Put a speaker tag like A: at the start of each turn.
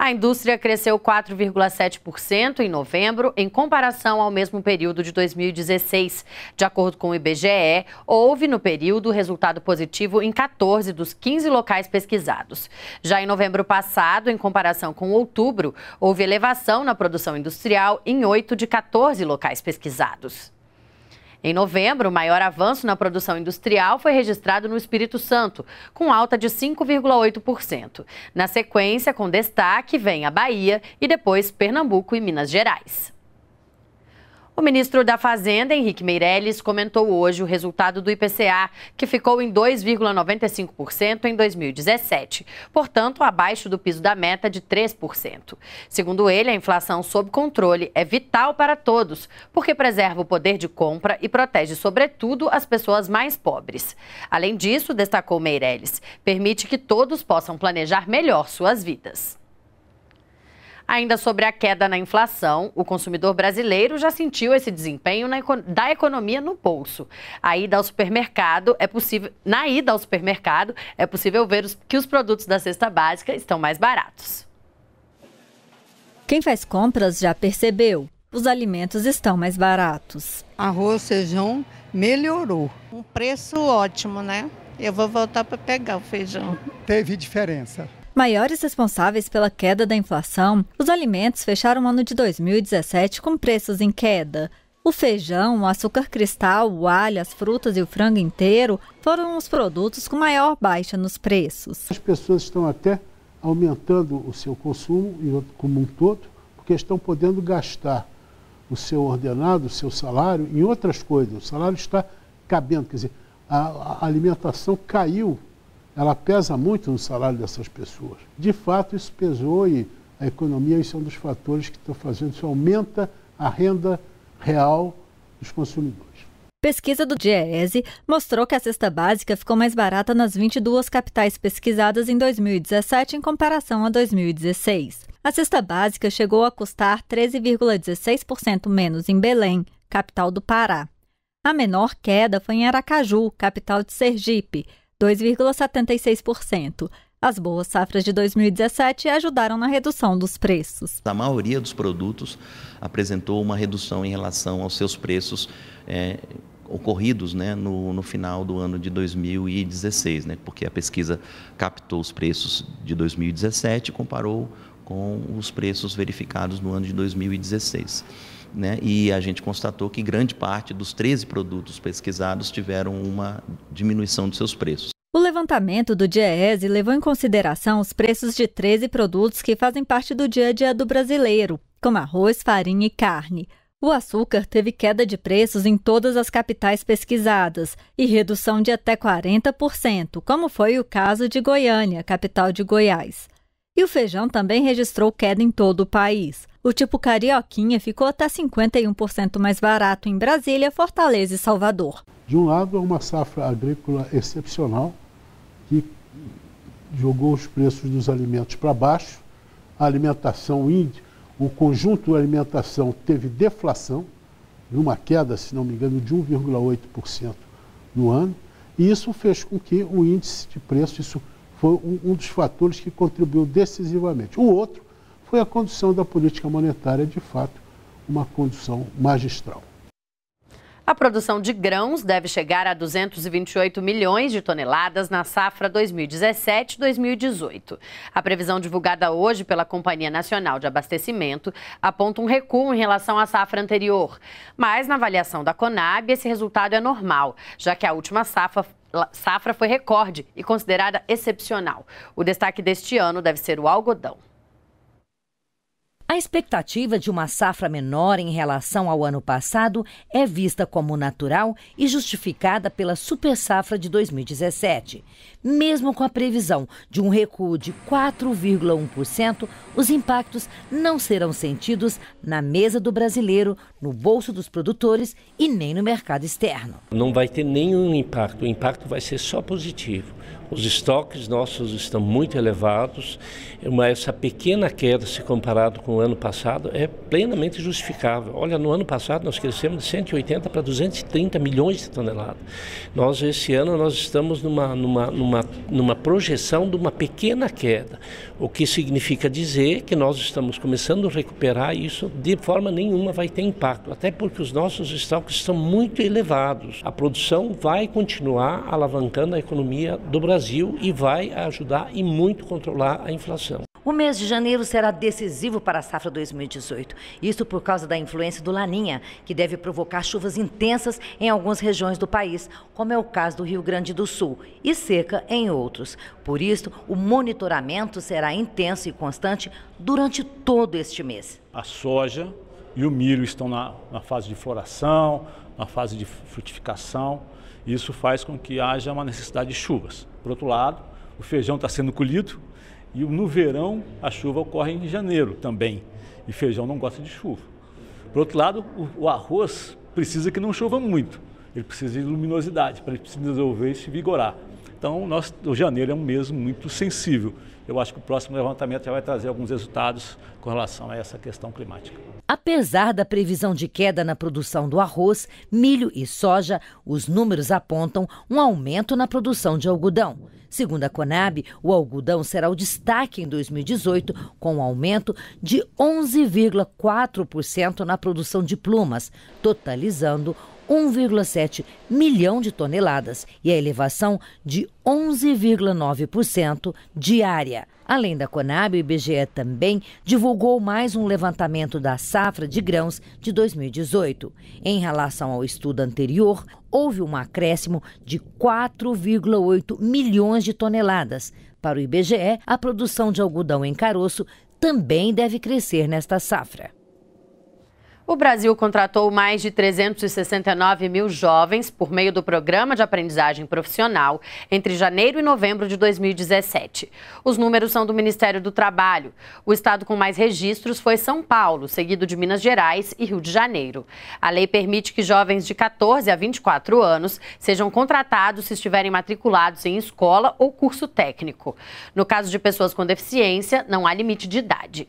A: A indústria cresceu 4,7% em novembro, em comparação ao mesmo período de 2016. De acordo com o IBGE, houve no período resultado positivo em 14 dos 15 locais pesquisados. Já em novembro passado, em comparação com outubro, houve elevação na produção industrial em 8 de 14 locais pesquisados. Em novembro, o maior avanço na produção industrial foi registrado no Espírito Santo, com alta de 5,8%. Na sequência, com destaque, vem a Bahia e depois Pernambuco e Minas Gerais. O ministro da Fazenda, Henrique Meirelles, comentou hoje o resultado do IPCA, que ficou em 2,95% em 2017, portanto, abaixo do piso da meta de 3%. Segundo ele, a inflação sob controle é vital para todos, porque preserva o poder de compra e protege, sobretudo, as pessoas mais pobres. Além disso, destacou Meirelles, permite que todos possam planejar melhor suas vidas. Ainda sobre a queda na inflação, o consumidor brasileiro já sentiu esse desempenho na, da economia no bolso. A ida ao supermercado é possível, na ida ao supermercado é possível ver os, que os produtos da cesta básica estão mais baratos.
B: Quem faz compras já percebeu, os alimentos estão mais baratos. Arroz, feijão melhorou. Um preço ótimo, né? Eu vou voltar para pegar o feijão. Teve diferença. Maiores responsáveis pela queda da inflação, os alimentos fecharam o ano de 2017 com preços em queda. O feijão, o açúcar cristal, o alho, as frutas e o frango inteiro foram os produtos com maior baixa nos preços. As
C: pessoas estão até aumentando o seu consumo como um todo, porque estão podendo gastar o seu ordenado, o seu salário em outras coisas. O salário está cabendo, quer dizer, a alimentação caiu ela pesa muito no salário dessas pessoas. De fato, isso pesou e a economia isso é um dos fatores que estão fazendo, isso aumenta a renda real dos consumidores.
B: Pesquisa do DIEESE mostrou que a cesta básica ficou mais barata nas 22 capitais pesquisadas em 2017 em comparação a 2016. A cesta básica chegou a custar 13,16% menos em Belém, capital do Pará. A menor queda foi em Aracaju, capital de Sergipe, 2,76%. As boas safras de 2017 ajudaram na redução dos preços. A maioria
A: dos produtos apresentou uma redução em relação aos seus preços é, ocorridos né, no, no, final do ano de 2016, né, porque a pesquisa captou os preços de 2017 e comparou com os preços verificados no ano de 2016 né? e a gente constatou que grande parte dos 13 produtos pesquisados tiveram uma diminuição de seus preços.
B: O levantamento do DIEESE levou em consideração os preços de 13 produtos que fazem parte do dia a dia do brasileiro, como arroz, farinha e carne. O açúcar teve queda de preços em todas as capitais pesquisadas e redução de até 40%, como foi o caso de Goiânia, capital de Goiás. E o feijão também registrou queda em todo o país. O tipo carioquinha ficou até 51% mais barato em Brasília, Fortaleza e Salvador.
C: De um lado, é uma safra agrícola excepcional que jogou os preços dos alimentos para baixo. A alimentação índia, o conjunto da alimentação teve deflação, uma queda, se não me engano, de 1,8% no ano. E isso fez com que o índice de preço, isso foi um, um dos fatores que contribuiu decisivamente. O outro foi a condução da política monetária, de fato, uma condução magistral.
A: A produção de grãos deve chegar a 228 milhões de toneladas na safra 2017-2018. A previsão divulgada hoje pela Companhia Nacional de Abastecimento aponta um recuo em relação à safra anterior. Mas, na avaliação da Conab, esse resultado é normal, já que a última safra, safra foi recorde e considerada excepcional. O destaque deste ano deve ser o algodão.
D: A expectativa de uma safra menor em relação ao ano passado é vista como natural e justificada pela super safra de 2017. Mesmo com a previsão de um recuo de 4,1%, os impactos não serão sentidos na mesa do brasileiro, no bolso dos produtores e nem no mercado
B: externo.
C: Não vai ter nenhum impacto, o impacto vai ser só positivo. Os estoques nossos estão muito elevados, mas essa pequena queda, se comparado com no ano passado é plenamente justificável. Olha, no ano passado nós crescemos de 180 para 230 milhões de toneladas. Nós, esse ano, nós estamos numa, numa, numa, numa projeção de uma pequena queda, o que significa dizer que nós estamos começando a recuperar e isso de forma nenhuma vai ter impacto, até porque os nossos estoques estão muito elevados. A produção vai continuar alavancando a economia do Brasil e vai ajudar e muito controlar a inflação.
D: O mês de janeiro será decisivo para a safra 2018. Isso por causa da influência do Laninha, que deve provocar chuvas intensas em algumas regiões do país, como é o caso do Rio Grande do Sul, e seca em outros. Por isso, o monitoramento será intenso e constante durante todo este mês.
C: A soja e o milho estão na, na fase de floração, na fase de frutificação. Isso faz com que haja uma necessidade de chuvas. Por outro lado, o feijão está sendo colhido e no verão, a chuva ocorre em janeiro também. E feijão não gosta de chuva. Por outro lado, o, o arroz precisa que não chova muito. Ele precisa de luminosidade para ele precisar desenvolver e se vigorar. Então, nós, o janeiro é um mês muito sensível. Eu acho que o próximo levantamento já vai trazer alguns resultados com relação a essa questão climática.
D: Apesar da previsão de queda na produção do arroz, milho e soja, os números apontam um aumento na produção de algodão. Segundo a Conab, o algodão será o destaque em 2018, com um aumento de 11,4% na produção de plumas, totalizando 1,7 milhão de toneladas e a elevação de 11,9% diária. Além da Conab, o IBGE também divulgou mais um levantamento da safra de grãos de 2018. Em relação ao estudo anterior, houve um acréscimo de 4,8 milhões de toneladas. Para o IBGE, a produção de algodão em caroço também deve crescer nesta safra.
A: O Brasil contratou mais de 369 mil jovens por meio do Programa de Aprendizagem Profissional entre janeiro e novembro de 2017. Os números são do Ministério do Trabalho. O estado com mais registros foi São Paulo, seguido de Minas Gerais e Rio de Janeiro. A lei permite que jovens de 14 a 24 anos sejam contratados se estiverem matriculados em escola ou curso técnico. No caso de pessoas com deficiência, não há limite de idade.